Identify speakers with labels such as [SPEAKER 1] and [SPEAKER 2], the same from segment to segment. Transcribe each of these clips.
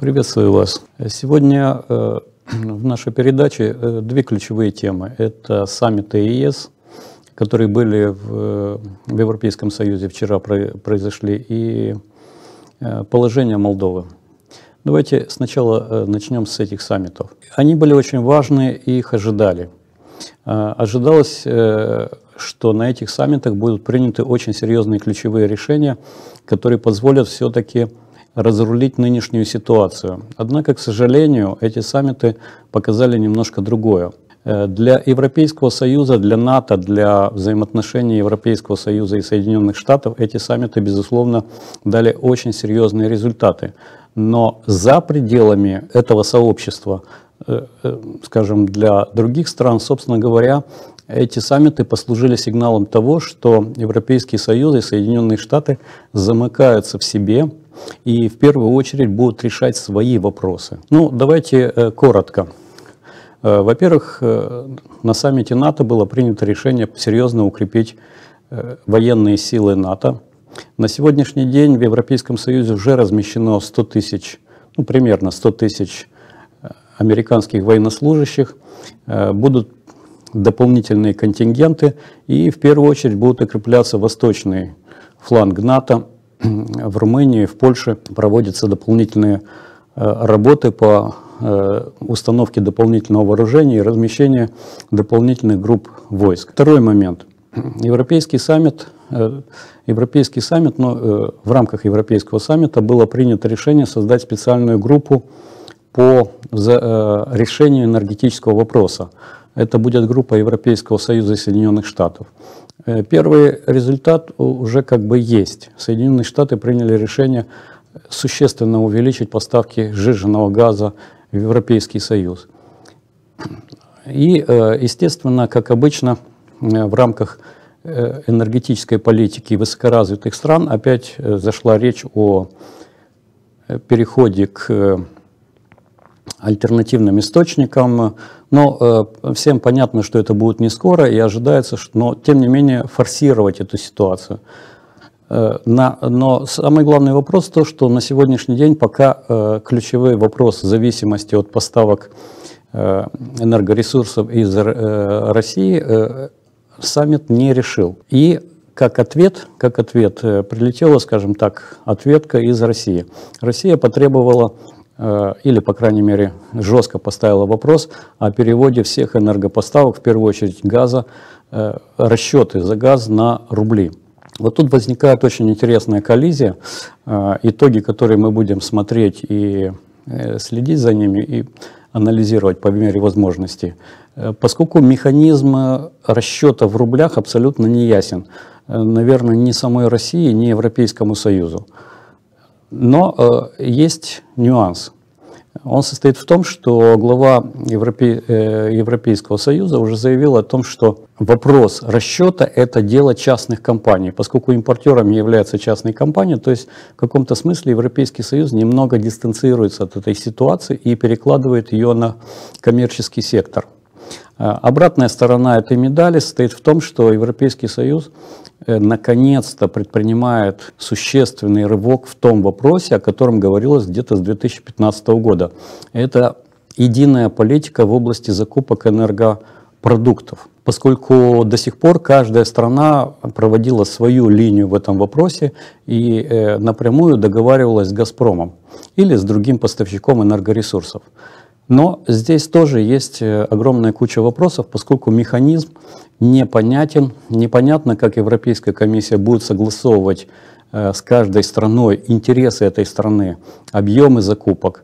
[SPEAKER 1] Приветствую вас. Сегодня э, в нашей передаче э, две ключевые темы. Это саммиты ЕС, которые были в, в Европейском Союзе вчера произошли, и э, положение Молдовы. Давайте сначала начнем с этих саммитов. Они были очень важны и их ожидали. Ожидалось, что на этих саммитах будут приняты очень серьезные ключевые решения, которые позволят все-таки разрулить нынешнюю ситуацию. Однако, к сожалению, эти саммиты показали немножко другое. Э, для Европейского Союза, для НАТО, для взаимоотношений Европейского Союза и Соединенных Штатов эти саммиты, безусловно, дали очень серьезные результаты. Но за пределами этого сообщества, э, э, скажем, для других стран, собственно говоря, эти саммиты послужили сигналом того, что Европейский Союз и Соединенные Штаты замыкаются в себе, и в первую очередь будут решать свои вопросы. Ну, давайте э, коротко. Э, во-первых, э, на саммите НАТО было принято решение серьезно укрепить военные силы НАТО. На сегодняшний день в Европейском Союзе уже размещено 100 тысяч, ну, примерно 100 тысяч американских военнослужащих. Будут дополнительные контингенты, и в первую очередь будут укрепляться восточный фланг НАТО, в Румынии, в Польше проводятся дополнительные э, работы по э, установке дополнительного вооружения и размещения дополнительных групп войск. Второй момент. Европейский саммит, э, Европейский саммит но в рамках Европейского саммита было принято решение создать специальную группу по решению энергетического вопроса. Это будет группа Европейского Союза и Соединенных Штатов. Э, первый результат уже как бы есть. Соединенные Штаты приняли решение существенно увеличить поставки сжиженного газа в Европейский Союз. И, э, естественно, как обычно, э, в рамках энергетической политики высокоразвитых стран опять зашла речь о переходе к альтернативным источникам. Но э, всем понятно, что это будет не скоро, и ожидается, что, но тем не менее форсировать эту ситуацию. Э, на, но самый главный вопрос то, что на сегодняшний день пока э, ключевой вопрос зависимости от поставок э, энергоресурсов из э, России э, саммит не решил. И как ответ, как ответ э, прилетела, скажем так, ответка из России. Россия потребовала Э, или, по крайней мере, жестко поставила вопрос о переводе всех энергопоставок, в первую очередь газа, э, расчеты за газ на рубли. Вот тут возникает очень интересная коллизия, э, итоги, которые мы будем смотреть и следить за ними, и анализировать по мере возможности, поскольку механизм расчета в рублях абсолютно не ясен, наверное, ни самой России, ни Европейскому Союзу. Но э, есть нюанс. Он состоит в том, что глава Европе, э, Европейского Союза уже заявил о том, что вопрос расчета – это дело частных компаний. Поскольку импортерами является частная компания, то есть в каком-то смысле Европейский Союз немного дистанцируется от этой ситуации и перекладывает ее на коммерческий сектор – Э, обратная сторона этой медали состоит в том, что Европейский Союз э, наконец-то предпринимает существенный рывок в том вопросе, о котором говорилось где-то с 2015 года. Это единая политика в области закупок энергопродуктов. Поскольку до сих пор каждая страна проводила свою линию в этом вопросе и э, напрямую договаривалась с «Газпромом» или с другим поставщиком энергоресурсов. Но здесь тоже есть э, огромная куча вопросов, поскольку механизм непонятен, непонятно, как Европейская комиссия будет согласовывать э, с каждой страной интересы этой страны, объемы закупок.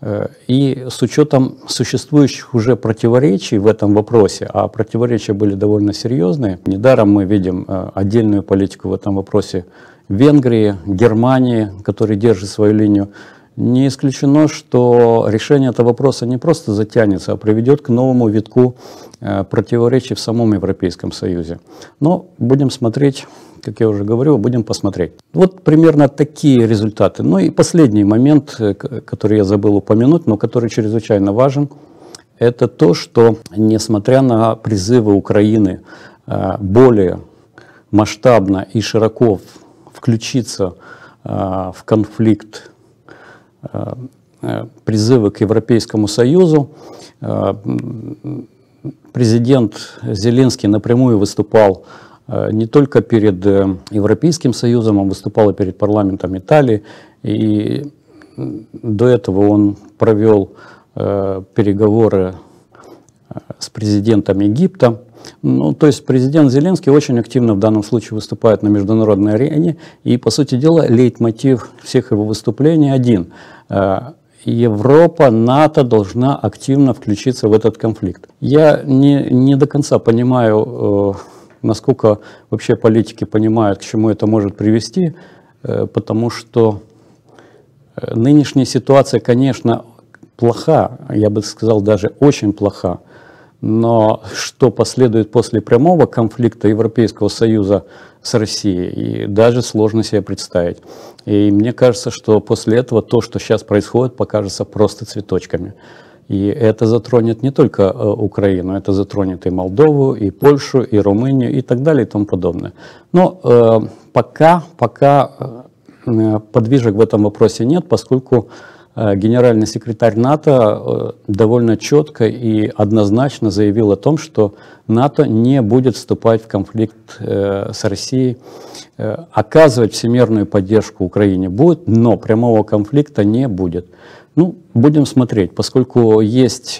[SPEAKER 1] Э, и с учетом существующих уже противоречий в этом вопросе, а противоречия были довольно серьезные, недаром мы видим отдельную политику в этом вопросе Венгрии, Германии, которые держат свою линию, не исключено, что решение этого вопроса не просто затянется, а приведет к новому витку э, противоречий в самом Европейском Союзе. Но будем смотреть, как я уже говорил, будем посмотреть. Вот примерно такие результаты. Ну и последний момент, э, который я забыл упомянуть, но который чрезвычайно важен, это то, что несмотря на призывы Украины э, более масштабно и широко включиться в конфликт Э, э, призывы к Европейскому Союзу. Э, президент Зеленский напрямую выступал не только перед Европейским Союзом, он выступал и перед парламентом Италии. И до этого он провел переговоры с президентом Египта. Ну, то есть президент Зеленский очень активно в данном случае выступает на международной арене, и, по сути дела, лейтмотив всех его выступлений один. Э, Европа, НАТО должна активно включиться в этот конфликт. Я не, не до конца понимаю, э, насколько вообще политики понимают, к чему это может привести, э, потому что нынешняя ситуация, конечно, плоха, я бы сказал, даже очень плоха. Но что последует после прямого конфликта Европейского Союза с Россией, и даже сложно себе представить. И мне кажется, что после этого то, что сейчас происходит, покажется просто цветочками. И это затронет не только э, Украину, это затронет и Молдову, и Польшу, и Румынию, и так далее, и тому подобное. Но э, пока, пока э, подвижек в этом вопросе нет, поскольку Э, генеральный секретарь НАТО э, довольно четко и однозначно заявил о том, что НАТО не будет вступать в конфликт э, с Россией, оказывать всемирную поддержку Украине будет, но прямого конфликта не будет. Ну, будем смотреть, поскольку есть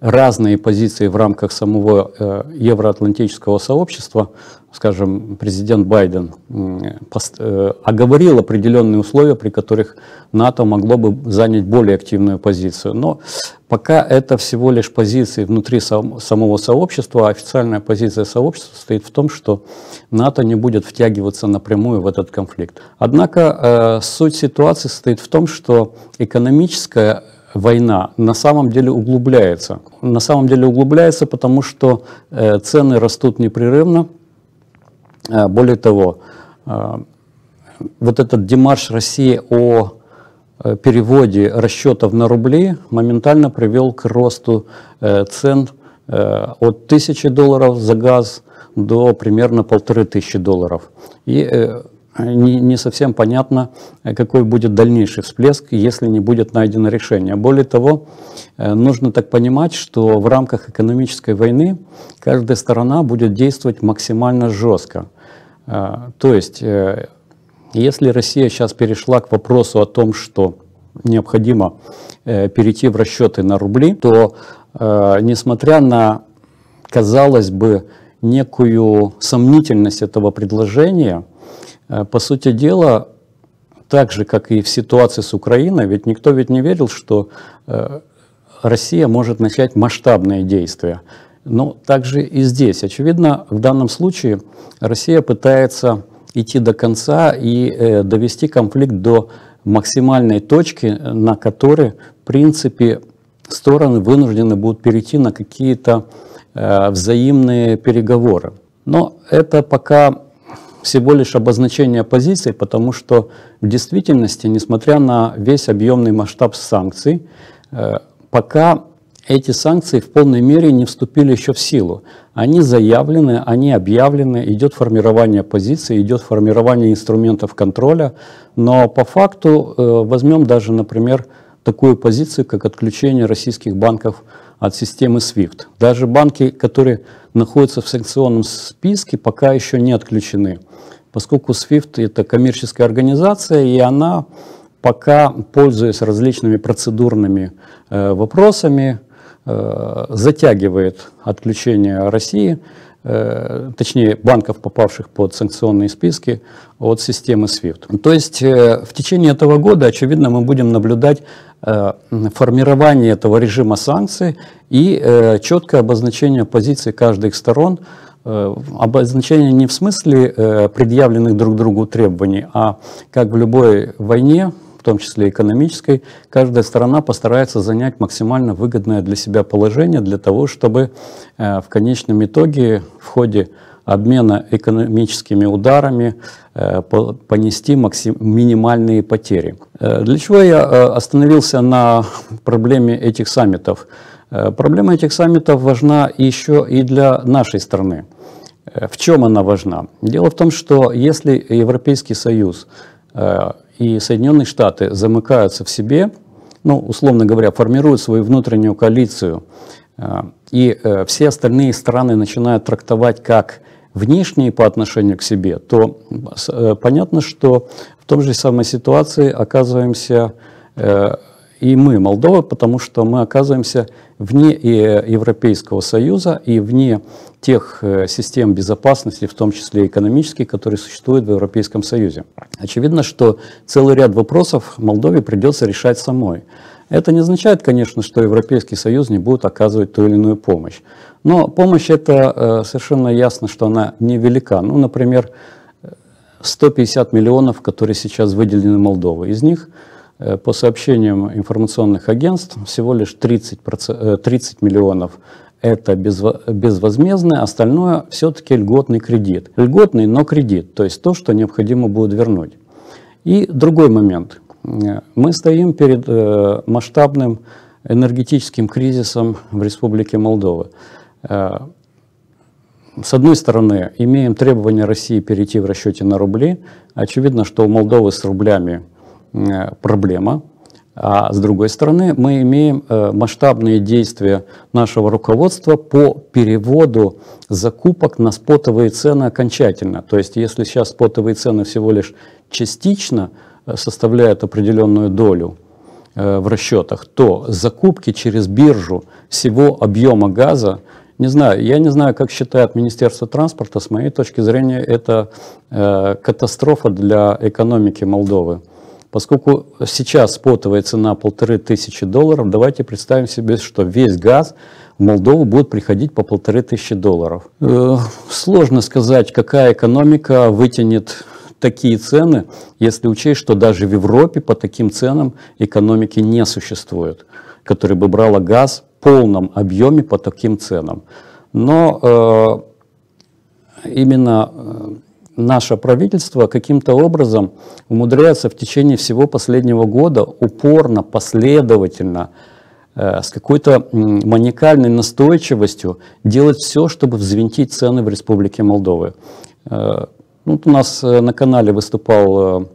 [SPEAKER 1] разные позиции в рамках самого э, евроатлантического сообщества, скажем, президент Байден э, оговорил определенные условия, при которых НАТО могло бы занять более активную позицию. Но пока это всего лишь позиции внутри самого сообщества, а официальная позиция сообщества состоит в том, что НАТО не будет втягиваться напрямую в этот конфликт. Однако э, суть ситуации состоит в том, что экономическая война на самом деле углубляется. На самом деле углубляется, потому что э, цены растут непрерывно. Э, более того, э, вот этот демарш России о переводе расчетов на рубли моментально привел к росту цен от 1000 долларов за газ до примерно полторы тысячи долларов. И а, не, не совсем понятно, э, какой будет дальнейший всплеск, если не будет найдено решение. Более того, э, нужно так понимать, что в рамках экономической войны каждая сторона будет действовать максимально жестко. А, то есть, э, если Россия сейчас перешла к вопросу о том, что необходимо перейти в расчеты на рубли, то, несмотря на, казалось бы, некую сомнительность этого предложения, Э, по сути дела, так же, как и в ситуации с Украиной, ведь никто ведь не верил, что э, Россия может начать масштабные действия. Но также и здесь. Очевидно, в данном случае Россия пытается идти до конца и э, довести конфликт до максимальной точки, на которой, в принципе, стороны вынуждены будут перейти на какие-то взаимные переговоры. Но это пока всего лишь обозначение позиций, потому что в действительности, несмотря на весь объемный масштаб санкций, э, пока эти санкции в полной мере не вступили еще в силу. Они заявлены, они объявлены, идет формирование позиций, идет формирование инструментов контроля, но по факту э, возьмем даже, например, такую позицию, как отключение российских банков от системы SWIFT. Даже банки, которые находятся в санкционном списке, пока еще не отключены, поскольку SWIFT это коммерческая организация, и она пока, пользуясь различными процедурными э, вопросами, э, затягивает отключение России, э, точнее банков, попавших под санкционные списки, от системы SWIFT. То есть э, в течение этого года, очевидно, мы будем наблюдать Э, формирование этого режима санкций и э, четкое обозначение позиции каждой из сторон, э, обозначение не в смысле предъявленных друг другу требований, а как в любой войне, в том числе экономической, каждая сторона постарается занять максимально выгодное для себя положение для того, чтобы в конечном итоге в ходе обмена экономическими ударами понести максим, минимальные потери. Э, для чего я э, остановился на проблеме этих саммитов? Э, проблема этих саммитов важна еще и для нашей страны. В чем она важна? Дело в том, что если Европейский Союз и Соединенные Штаты замыкаются в себе, ну, условно говоря, формируют свою внутреннюю коалицию, и все остальные страны начинают трактовать как внешние по отношению к себе, то э, понятно, что в том же самой ситуации оказываемся э, и мы, Молдова, потому что мы оказываемся вне э, Европейского Союза и вне тех систем безопасности, в том числе экономических, которые существуют в Европейском Союзе. Очевидно, что целый ряд вопросов Молдове придется решать самой. Это не означает, конечно, что Европейский Союз не будет оказывать ту или иную помощь. Но помощь это э, совершенно ясно, что она невелика. Ну, например, 150 э, миллионов, которые сейчас выделены Молдове. Из них, э, по сообщениям информационных агентств, всего лишь 30, 30 миллионов это безвозмездное, остальное все-таки льготный кредит. Льготный, но кредит, то есть то, что необходимо будет вернуть. И другой момент. Мы стоим перед э, масштабным энергетическим кризисом в Республике Молдова. Э, с одной стороны, имеем требование России перейти в расчете на рубли. Очевидно, что у Молдовы с рублями э, проблема. А с другой стороны, мы имеем масштабные действия нашего руководства по переводу закупок на спотовые цены окончательно. То есть, если сейчас спотовые цены всего лишь частично Э, составляет определенную долю э, в расчетах, то закупки через биржу всего объема газа, не знаю, я не знаю, как считает Министерство транспорта, с моей точки зрения, это э, катастрофа для экономики Молдовы. Поскольку сейчас спотовая цена полторы тысячи долларов, давайте представим себе, что весь газ в Молдову будет приходить по полторы тысячи долларов. сложно сказать, какая экономика вытянет такие цены, если учесть, что даже в Европе по таким ценам экономики не существует, которая бы брала газ в полном объеме по таким ценам. Но э, именно э, наше правительство каким-то образом умудряется в течение всего последнего года упорно, последовательно, э, с какой-то маникальной настойчивостью делать все, чтобы взвинтить цены в Республике Молдовы. Э, ну, вот у нас э, на канале выступал э,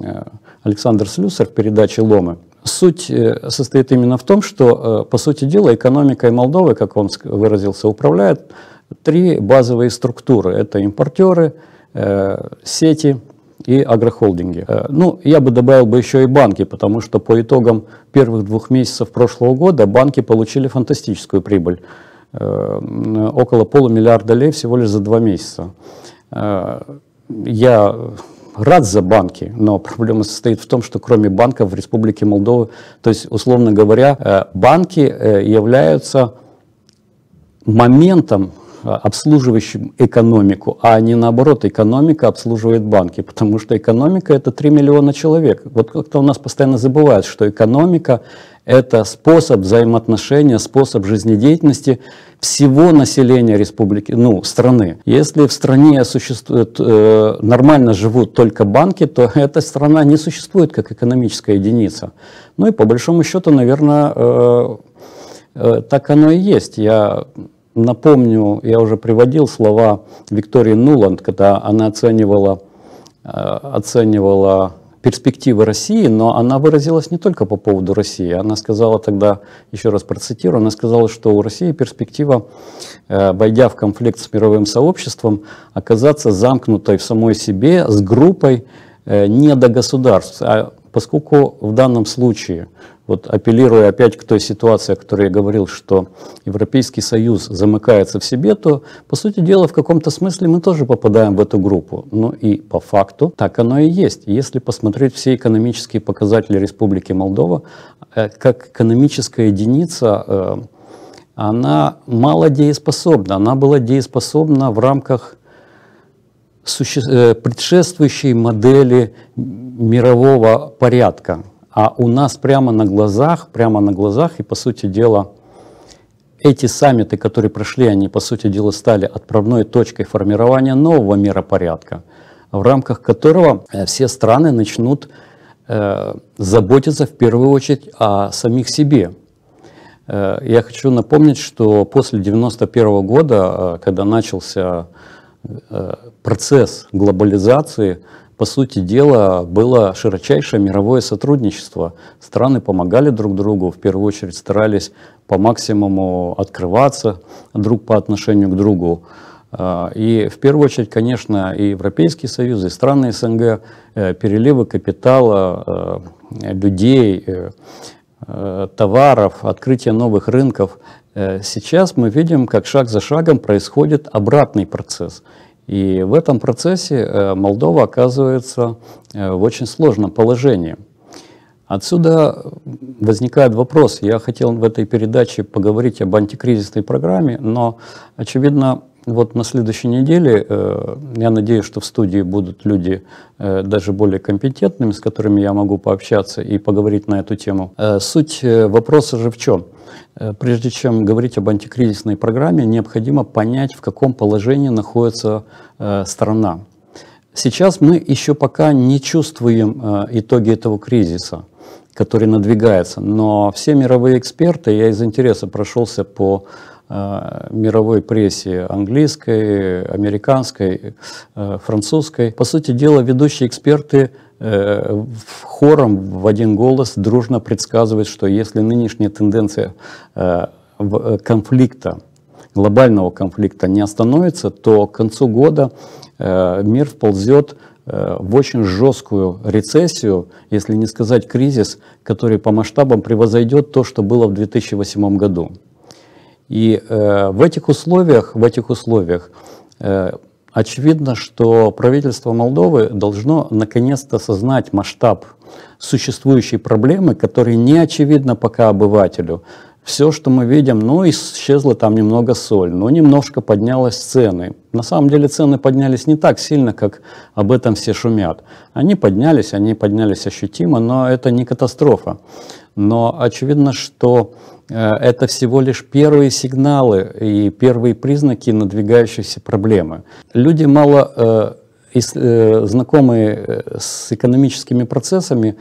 [SPEAKER 1] э, Александр Слюсар в передаче «Ломы». Суть состоит именно в том, что, по сути дела, экономикой Молдовы, как он выразился, управляет три базовые структуры. Это импортеры, сети и агрохолдинги. Ну, я бы добавил бы еще и банки, потому что по итогам первых двух месяцев прошлого года банки получили фантастическую прибыль. Около полумиллиарда лей всего лишь за два месяца я рад за банки, но проблема состоит в том, что кроме банков в Республике Молдова, то есть, условно говоря, э, банки э, являются моментом, э, обслуживающим экономику, а не наоборот, экономика обслуживает банки, потому что экономика это 3 миллиона человек. Вот как-то у нас постоянно забывают, что экономика это способ взаимоотношения, способ жизнедеятельности всего населения республики, ну, страны. Если в стране существует, э, нормально живут только банки, то эта страна не существует как экономическая единица. Ну и по большому счету, наверное, э, э, так оно и есть. Я напомню, я уже приводил слова Виктории Нуланд, когда она оценивала, э, оценивала перспективы России, но она выразилась не только по поводу России. Она сказала тогда, еще раз процитирую, она сказала, что у России перспектива, э, войдя в конфликт с мировым сообществом, оказаться замкнутой в самой себе с группой э, не до государств, а Поскольку в данном случае, вот апеллируя опять к той ситуации, о которой я говорил, что Европейский Союз замыкается в себе, то, по сути дела, в каком-то смысле мы тоже попадаем в эту группу. Но ну и по факту так оно и есть. Если посмотреть все экономические показатели Республики Молдова, э, как экономическая единица, э, она мало дееспособна. Она была дееспособна в рамках суще... Э, предшествующей модели мирового порядка. А у нас прямо на глазах, прямо на глазах, и по сути дела, эти саммиты, которые прошли, они по сути дела стали отправной точкой формирования нового миропорядка, в рамках которого э, все страны начнут э, заботиться в первую очередь о самих себе. Э, я хочу напомнить, что после 1991 -го года, э, когда начался процесс глобализации, по сути дела, было широчайшее мировое сотрудничество. Страны помогали друг другу, в первую очередь старались по максимуму открываться друг по отношению к другу. А, и в первую очередь, конечно, и Европейский Союз, и страны СНГ, э, переливы капитала, э, людей, э, товаров, открытие новых рынков. Сейчас мы видим, как шаг за шагом происходит обратный процесс – и в этом процессе э, Молдова оказывается э, в очень сложном положении. Отсюда возникает вопрос. Я хотел в этой передаче поговорить об антикризисной программе, но, очевидно, вот на следующей неделе, э, я надеюсь, что в студии будут люди э, даже более компетентными, с которыми я могу пообщаться и поговорить на эту тему. Э, суть вопроса же в чем? Прежде чем говорить об антикризисной программе, необходимо понять, в каком положении находится страна. Сейчас мы еще пока не чувствуем итоги этого кризиса который надвигается. Но все мировые эксперты, я из интереса прошелся по Э, мировой прессе английской, американской, э, французской. По сути дела, ведущие эксперты э, хором в один голос дружно предсказывают, что если нынешняя тенденция конфликта, глобального конфликта не остановится, то к концу года мир вползет в очень жесткую рецессию, если не сказать кризис, который по масштабам превозойдет то, что было в 2008 году. И э, в этих условиях, в этих условиях э, очевидно, что правительство Молдовы должно наконец-то осознать масштаб существующей проблемы, которая не очевидна пока обывателю. Все, что мы видим, ну, исчезла там немного соль, ну, немножко поднялась цены. На самом деле цены поднялись не так сильно, как об этом все шумят. Они поднялись, они поднялись ощутимо, но это не катастрофа. Но очевидно, что Э, это всего лишь первые сигналы и первые признаки надвигающейся проблемы. Люди мало э, э, знакомые с экономическими процессами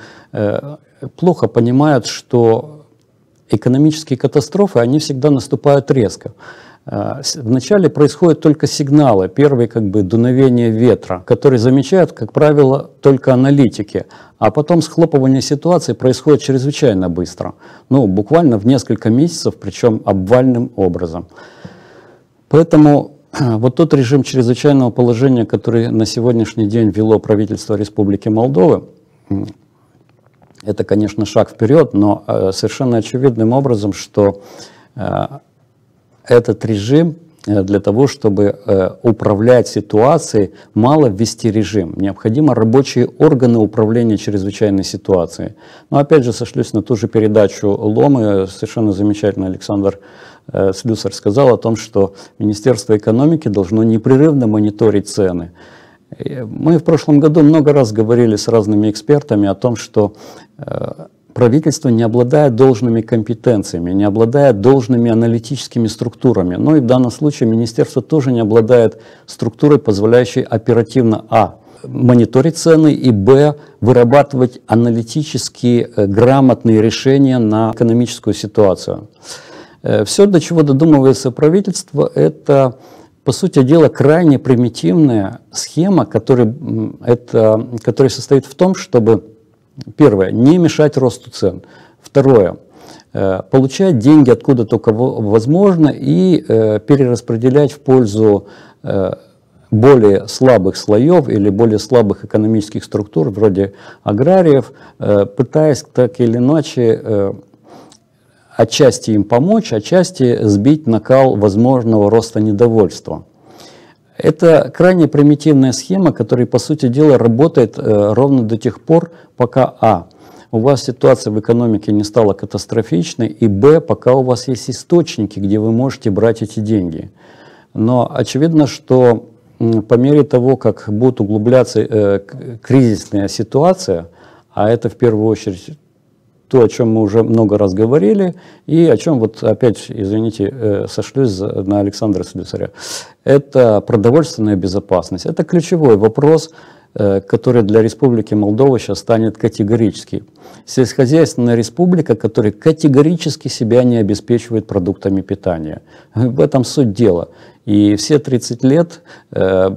[SPEAKER 1] плохо понимают, что экономические катастрофы, они всегда наступают резко. А, вначале происходят только сигналы, первые как бы дуновение ветра, которые замечают, как правило, только аналитики, а потом схлопывание ситуации происходит чрезвычайно быстро, ну, буквально в несколько месяцев, причем обвальным образом. Поэтому э, вот тот режим чрезвычайного положения, который на сегодняшний день вело правительство Республики Молдовы, это, конечно, шаг вперед, но э, совершенно очевидным образом, что э, этот режим э, для того, чтобы э, управлять ситуацией, мало ввести режим. Необходимы рабочие органы управления чрезвычайной ситуацией. Но опять же, сошлюсь на ту же передачу Ломы, совершенно замечательно Александр э, Слюсар сказал о том, что Министерство экономики должно непрерывно мониторить цены. Мы в прошлом году много раз говорили с разными экспертами о том, что правительство не обладает должными компетенциями, не обладает должными аналитическими структурами. Ну и в данном случае министерство тоже не обладает структурой, позволяющей оперативно а мониторить цены и б вырабатывать аналитически э, грамотные решения на экономическую ситуацию. Э, Все, до чего додумывается правительство, это, по сути дела, крайне примитивная схема, которая, это, которая состоит в том, чтобы Первое, не мешать росту цен. Второе, э, получать деньги откуда только возможно и э, перераспределять в пользу э, более слабых слоев или более слабых экономических структур, вроде аграриев, пытаясь так или иначе отчасти им помочь, отчасти сбить накал возможного роста недовольства. Это крайне примитивная схема, которая, по сути дела, работает э, ровно до тех пор, пока А у вас ситуация в экономике не стала катастрофичной, и б, пока у вас есть источники, где вы можете брать эти деньги. Но очевидно, что по мере того, как будет углубляться э, кризисная ситуация, а это в первую очередь то, о чем мы уже много раз говорили, и о чем вот опять, извините, э, сошлюсь на Александра Слюсаря. Это продовольственная безопасность. Это ключевой вопрос, э, который для Республики Молдова сейчас станет категорически. Сельскохозяйственная республика, которая категорически себя не обеспечивает продуктами питания. В этом суть дела. И все 30 лет э,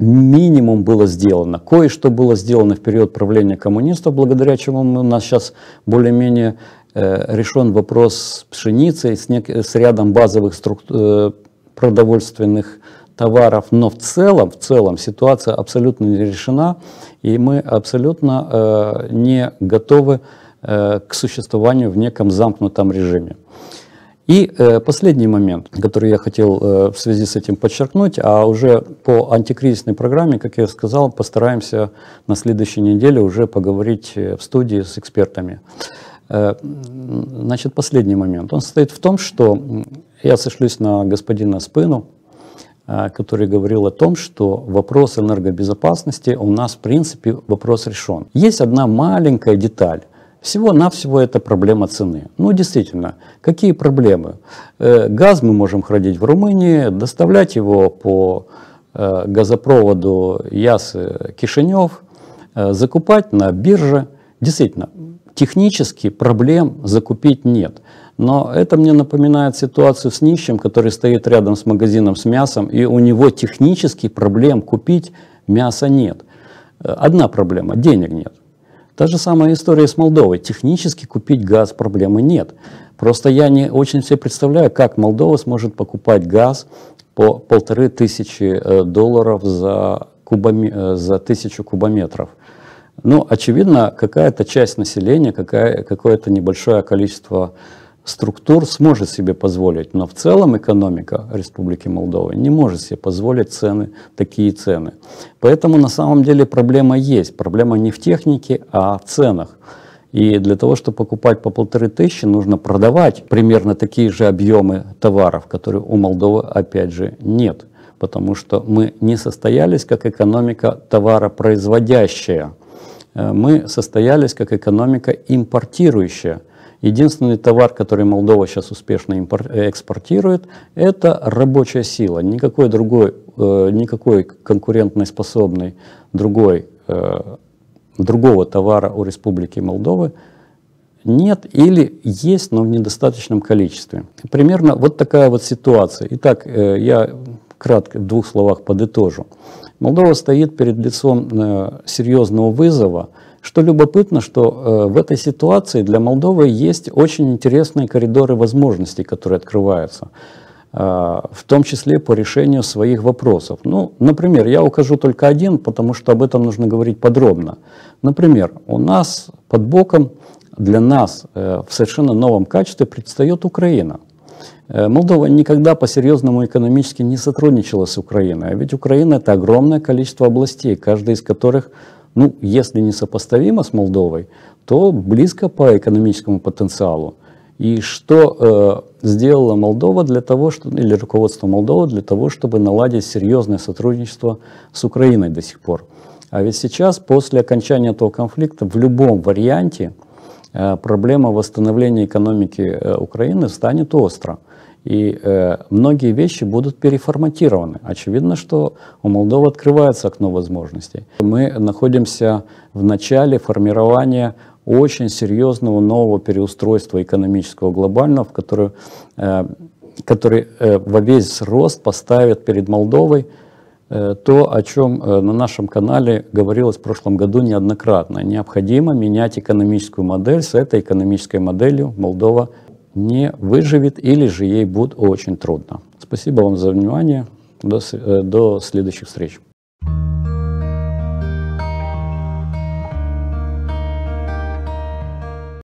[SPEAKER 1] минимум было сделано. Кое-что было сделано в период правления коммунистов, благодаря чему у нас сейчас более-менее э, решен вопрос с пшеницей, с, нек- с рядом базовых структур, э, продовольственных товаров, но в целом, в целом ситуация абсолютно не решена, и мы абсолютно э, не готовы э, к существованию в неком замкнутом режиме. И э, последний момент, который я хотел э, в связи с этим подчеркнуть, а уже по антикризисной программе, как я сказал, постараемся на следующей неделе уже поговорить э, в студии с экспертами. значит, последний момент. Он состоит в том, что я сошлюсь на господина Спыну, который говорил о том, что вопрос энергобезопасности у нас, в принципе, вопрос решен. Есть одна маленькая деталь, всего-навсего это проблема цены. Ну, действительно, какие проблемы? Э, газ мы можем хранить в Румынии, доставлять его по э, газопроводу яс э, кишинев закупать на бирже. Действительно, технически проблем закупить нет. Но это мне напоминает ситуацию с нищим, который стоит рядом с магазином с мясом, и у него технически проблем купить мясо нет. Одна проблема – денег нет. Та же самая история с Молдовой. Технически купить газ проблемы нет. Просто я не очень себе представляю, как Молдова сможет покупать газ по полторы тысячи э, долларов за, кубоме, э, за тысячу кубометров. Ну, очевидно, какая-то часть населения, какая, какое-то небольшое количество структур сможет себе позволить, но в целом экономика Республики Молдова не может себе позволить цены, такие цены. Поэтому на самом деле проблема есть. Проблема не в технике, а в ценах. И для того, чтобы покупать по полторы тысячи, нужно продавать примерно такие же объемы товаров, которые у Молдовы опять же нет. Потому что мы не состоялись как экономика товаропроизводящая. Э, мы состоялись как экономика импортирующая. Единственный товар, который Молдова сейчас успешно э, экспортирует, это рабочая сила. Никакой другой, э, никакой конкурентоспособной другой, э, другого товара у Республики Молдовы нет или есть, но в недостаточном количестве. Примерно вот такая вот ситуация. Итак, э, я кратко в двух словах подытожу. Молдова стоит перед лицом э, серьезного вызова – что любопытно, что э, в этой ситуации для Молдовы есть очень интересные коридоры возможностей, которые открываются, э, в том числе по решению своих вопросов. Ну, например, я укажу только один, потому что об этом нужно говорить подробно. Например, у нас под боком для нас э, в совершенно новом качестве предстает Украина. Молдова никогда по-серьезному экономически не сотрудничала с Украиной, а ведь Украина — это огромное количество областей, каждая из которых — ну, если не сопоставимо с Молдовой, то близко по экономическому потенциалу. И что э, сделала Молдова для того, что, или руководство Молдовы для того, чтобы наладить серьезное сотрудничество с Украиной до сих пор. А ведь сейчас, после окончания этого конфликта, в любом варианте э, проблема восстановления экономики э, Украины станет остро. И э, многие вещи будут переформатированы. Очевидно, что у Молдовы открывается окно возможностей. Мы находимся в начале формирования очень серьезного нового переустройства экономического глобального, в который, э, который э, во весь рост поставит перед Молдовой э, то, о чем э, на нашем канале говорилось в прошлом году неоднократно. Необходимо менять экономическую модель. С этой экономической моделью Молдова не выживет или же ей будет очень трудно. Спасибо вам за внимание. До, э, до следующих встреч.